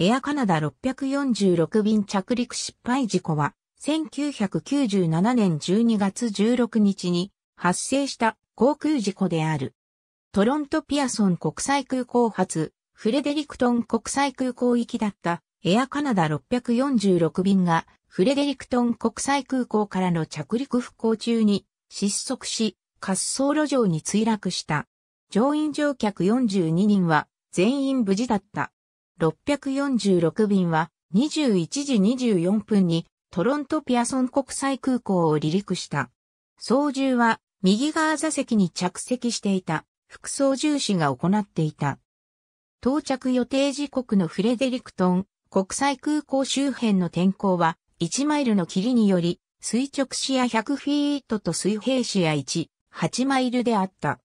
エアカナダ646便着陸失敗事故は、1997年12月16日に発生した航空事故である。トロントピアソン国際空港発、フレデリクトン国際空港行きだったエアカナダ646便がフレデリクトン国際空港からの着陸復興中に失速し滑走路上に墜落した。乗員乗客42人は全員無事だった。646便は21時24分にトロントピアソン国際空港を離陸した。操縦は右側座席に着席していた副操縦士が行っていた。到着予定時刻のフレデリクトン国際空港周辺の天候は1マイルの霧により垂直視野100フィートと水平視野1、8マイルであった。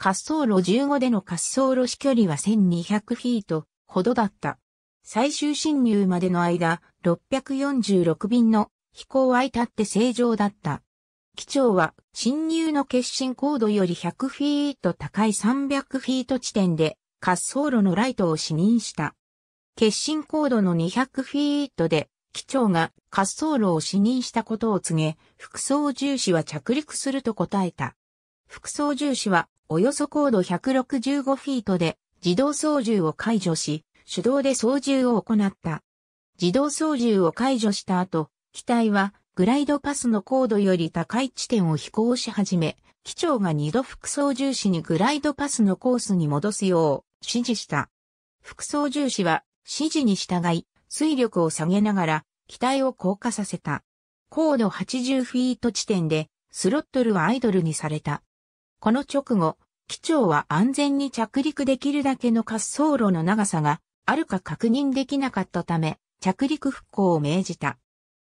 滑走路15での滑走路視距離は1200フィート、ほどだった。最終侵入までの間、646便の飛行は至って正常だった。機長は侵入の決心高度より100フィート高い300フィート地点で滑走路のライトを視認した。決心高度の200フィートで機長が滑走路を視認したことを告げ、副操縦士は着陸すると答えた。副操縦士はおよそ高度165フィートで自動操縦を解除し、手動で操縦を行った。自動操縦を解除した後、機体はグライドパスの高度より高い地点を飛行し始め、機長が二度副操縦士にグライドパスのコースに戻すよう指示した。副操縦士は指示に従い、水力を下げながら機体を降下させた。高度80フィート地点でスロットルはアイドルにされた。この直後、機長は安全に着陸できるだけの滑走路の長さがあるか確認できなかったため、着陸復興を命じた。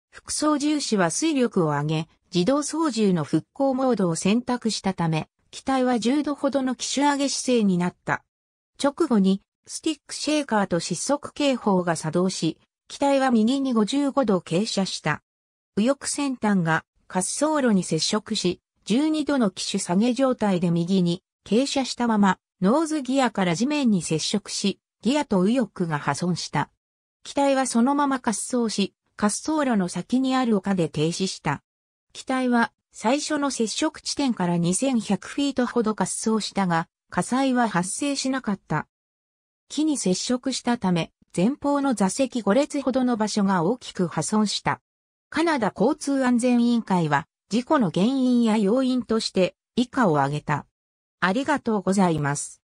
副操縦士は水力を上げ、自動操縦の復興モードを選択したため、機体は10度ほどの機種上げ姿勢になった。直後に、スティックシェーカーと失速警報が作動し、機体は右に55度傾斜した。右翼先端が滑走路に接触し、12度の機種下げ状態で右に傾斜したまま、ノーズギアから地面に接触し、ギアと右翼が破損した。機体はそのまま滑走し、滑走路の先にある丘で停止した。機体は最初の接触地点から2100フィートほど滑走したが、火災は発生しなかった。木に接触したため、前方の座席5列ほどの場所が大きく破損した。カナダ交通安全委員会は、事故の原因や要因として、以下を挙げた。ありがとうございます。